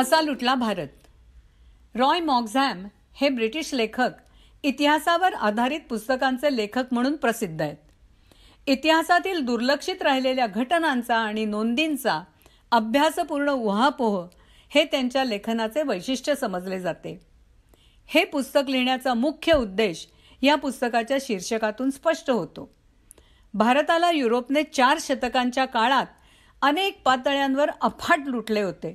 असा लुटला भारत रॉय मॉक्झॅम हे ब्रिटिश लेखक इतिहासावर आधारित पुस्तकांचे लेखक म्हणून प्रसिद्ध आहेत इतिहासातील दुर्लक्षित राहिलेल्या घटनांचा आणि नोंदींचा अभ्यासपूर्ण उहापोह हे त्यांच्या लेखनाचे वैशिष्ट्य समजले जाते हे पुस्तक लिहिण्याचा मुख्य उद्देश या पुस्तकाच्या शीर्षकातून स्पष्ट होतो भारताला युरोपने चार शतकांच्या काळात अनेक पातळ्यांवर अफाट लुटले होते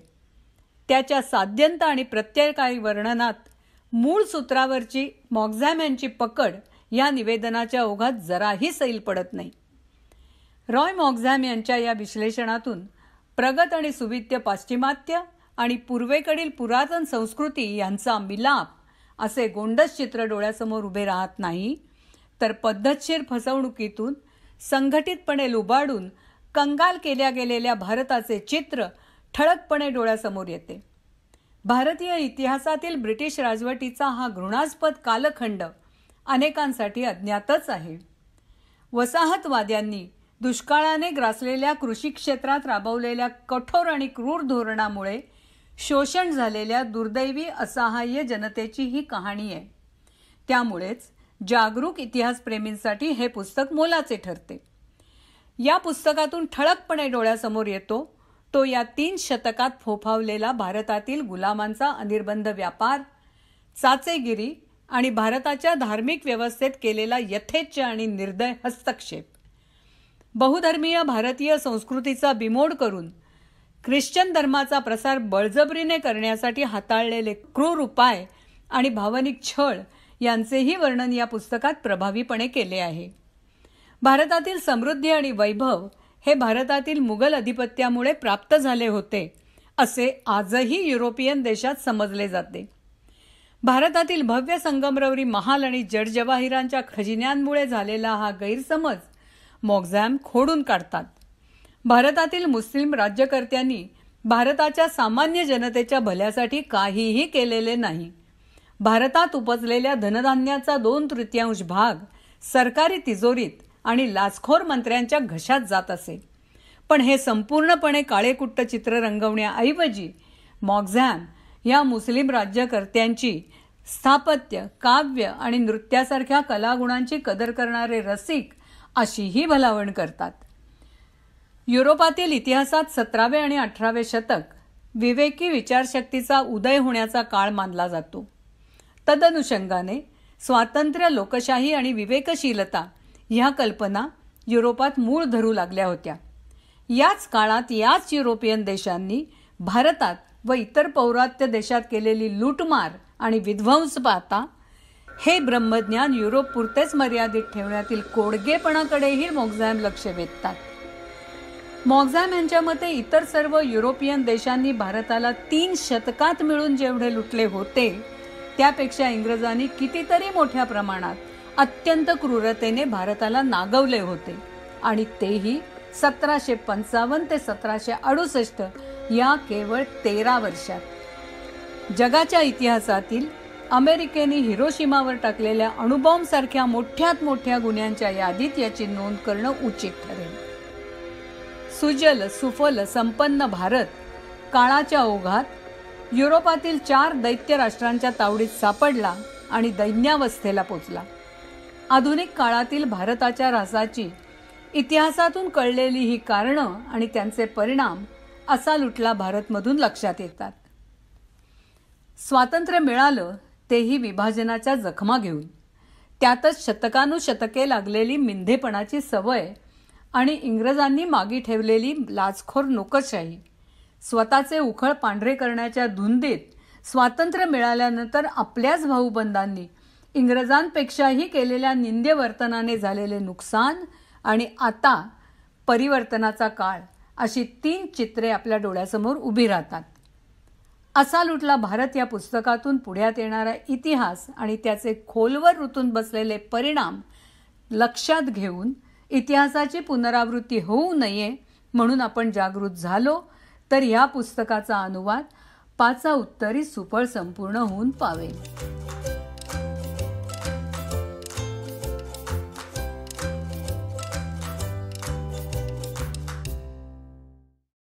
त्याच्या साध्यंत आणि प्रत्ययकारी वर्णनात मूळ सूत्रावरची मॉक्झॅम यांची पकड या निवेदनाच्या ओघात जराही सैल पडत नाही रॉय मॉक्झॅम यांच्या या विश्लेषणातून प्रगत आणि सुवित्य पाश्चिमात्य आणि पूर्वेकडील पुरातन संस्कृती यांचा मिलाप असे गोंडस चित्र डोळ्यासमोर उभे राहत नाही तर पद्धतशीर फसवणुकीतून संघटितपणे लुबाडून कंगाल केल्या गेलेल्या भारताचे चित्र ठळकपणे डोळ्यासमोर येते भारतीय इतिहासातील ब्रिटिश राजवटीचा हा घृणास्पद कालखंड अनेकांसाठी अज्ञातच आहे वसाहतवाद्यांनी दुष्काळाने ग्रासलेल्या कृषी क्षेत्रात राबवलेल्या कठोर आणि क्रूर धोरणामुळे शोषण झालेल्या दुर्दैवी असहाय्य जनतेची ही कहाणी आहे त्यामुळेच जागरूक इतिहासप्रेमींसाठी हे पुस्तक मोलाचे ठरते या पुस्तकातून ठळकपणे डोळ्यासमोर येतो तो या तीन शतकात फोफावलेला भारतातील गुलामांचा अनिर्बंध व्यापार चाचेगिरी आणि भारताच्या धार्मिक व्यवस्थेत केलेला यथेच्छ आणि निर्दय हस्तक्षेप बहुधर्मीय भारतीय संस्कृतीचा बिमोड करून ख्रिश्चन धर्माचा प्रसार बळजबरीने करण्यासाठी हाताळलेले क्रूर उपाय आणि भावनिक छळ यांचेही वर्णन या पुस्तकात प्रभावीपणे केले आहे भारतातील समृद्धी आणि वैभव हे भारतातील मुघल अधिपत्यामुळे प्राप्त झाले होते असे आजही युरोपियन देशात समजले जाते भारतातील भव्य संगमरवरी महाल आणि जडजवाहिरांच्या खजिन्यांमुळे झालेला हा गैरसमज मॉक्झॅम खोडून काढतात भारतातील मुस्लिम राज्यकर्त्यांनी भारताच्या सामान्य जनतेच्या भल्यासाठी काहीही केलेले नाही भारतात उपजलेल्या धनधान्याचा दोन तृतीयांश भाग सरकारी तिजोरीत आणि लाचखोर मंत्र्यांच्या घशात जात असे पण हे संपूर्णपणे काळेकुट्ट चित्र रंगवण्याऐवजी मॉक्झॅम या मुस्लिम राज्यकर्त्यांची स्थापत्य काव्य आणि नृत्यासारख्या कलागुणांची कदर करणारे रसिक अशीही भलावण करतात युरोपातील इतिहासात सतरावे आणि अठरावे शतक विवेकी विचारशक्तीचा उदय होण्याचा काळ मानला जातो तदनुषंगाने स्वातंत्र्य लोकशाही आणि विवेकशीलता ह्या कल्पना युरोपात मूळ धरू लागल्या होत्या याच काळात याच युरोपियन देशांनी भारतात व इतर पौरात्य देशात केलेली लूटमार आणि विध्वंस पाहता हे ब्रह्मज्ञान युरोप पुरतेच मर्यादित ठेवण्यातील कोडगेपणाकडेही मॉक्झॅम लक्ष वेधतात मॉक्झॅम यांच्या मते इतर सर्व युरोपियन देशांनी भारताला तीन शतकात मिळून जेवढे लुटले होते त्यापेक्षा इंग्रजांनी कितीतरी मोठ्या प्रमाणात अत्यंत क्रूरतेने भारताला नागवले होते आणि तेही सतराशे पंचावन्न ते सतराशे अडुसष्ट या केवळ तेरा वर्षात जगाच्या इतिहासातील अमेरिकेने हिरोशिमावर टाकलेल्या अणुबॉम्बसारख्या मोठ्यात मोठ्या गुन्ह्यांच्या यादीत याची नोंद करणं उचित ठरेल सुजल सुफल संपन्न भारत काळाच्या ओघात युरोपातील चार दैत्य राष्ट्रांच्या तावडीत सापडला आणि दैन्यावस्थेला पोचला आधुनिक काळातील भारताच्या रासाची इतिहासातून कळलेली ही कारणं आणि त्यांचे परिणाम असा लुटला भारतमधून लक्षात येतात स्वातंत्र्य मिळालं तेही विभाजनाच्या जखमा घेऊन त्यातच शतकानुशतके लागलेली मिंधेपणाची सवय आणि इंग्रजांनी मागी ठेवलेली लाचखोर नोकरशाही स्वतःचे उखळ पांढरे करण्याच्या धुंदीत स्वातंत्र्य मिळाल्यानंतर आपल्याच भाऊबंधांनी इंग्रजांपेक्षाही केलेल्या निंदे वर्तनाने झालेले नुकसान आणि आता परिवर्तनाचा काळ अशी तीन चित्रे आपल्या डोळ्यासमोर उभी राहतात असा लुटला भारत या पुस्तकातून पुढ्यात येणारा इतिहास आणि त्याचे खोलवर ऋतून बसलेले परिणाम लक्षात घेऊन इतिहासाची पुनरावृत्ती होऊ नये म्हणून आपण जागृत झालो तर या पुस्तकाचा अनुवाद पाचा उत्तरी सुफळ संपूर्ण होऊन पावेल